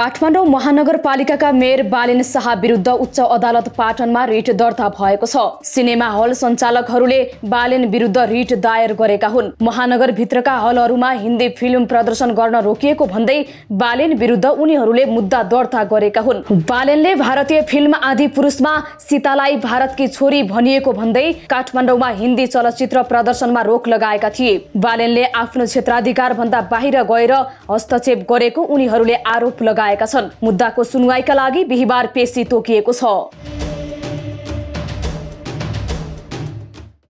काठमाडौँ महानगरपालिकाका मेयर बालिन शाह विरुद्ध उच्च अदालत पाटनमा रिट दर्ता भएको छ सिनेमा हल सञ्चालकहरूले बालेन विरुद्ध रिट दायर गरेका हुन् महानगरभित्रका हलहरूमा हिन्दी फिल्म प्रदर्शन गर्न रोकिएको भन्दै बालिन विरुद्ध उनीहरूले मुद्दा दर्ता गरेका हुन् बालिनले भारतीय फिल्म आदि पुरुषमा सीतालाई भारतकी छोरी भनिएको भन्दै काठमाडौँमा हिन्दी चलचित्र प्रदर्शनमा रोक लगाएका थिए बालिनले आफ्नो क्षेत्राधिकार भन्दा बाहिर गएर हस्तक्षेप गरेको उनीहरूले आरोप लगाए मुद्दा को सुनवाई का लागि बिहार पेशी तोक